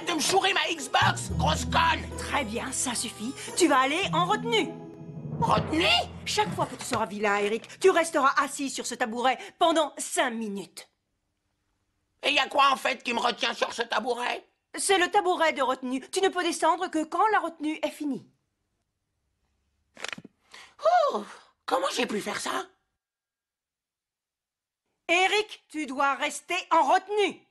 de me chourer ma Xbox, grosse conne Très bien, ça suffit. Tu vas aller en retenue. Retenue Chaque fois que tu seras vilain, Eric, tu resteras assis sur ce tabouret pendant cinq minutes. Et y a quoi en fait qui me retient sur ce tabouret C'est le tabouret de retenue. Tu ne peux descendre que quand la retenue est finie. Oh Comment j'ai pu faire ça Eric, tu dois rester en retenue.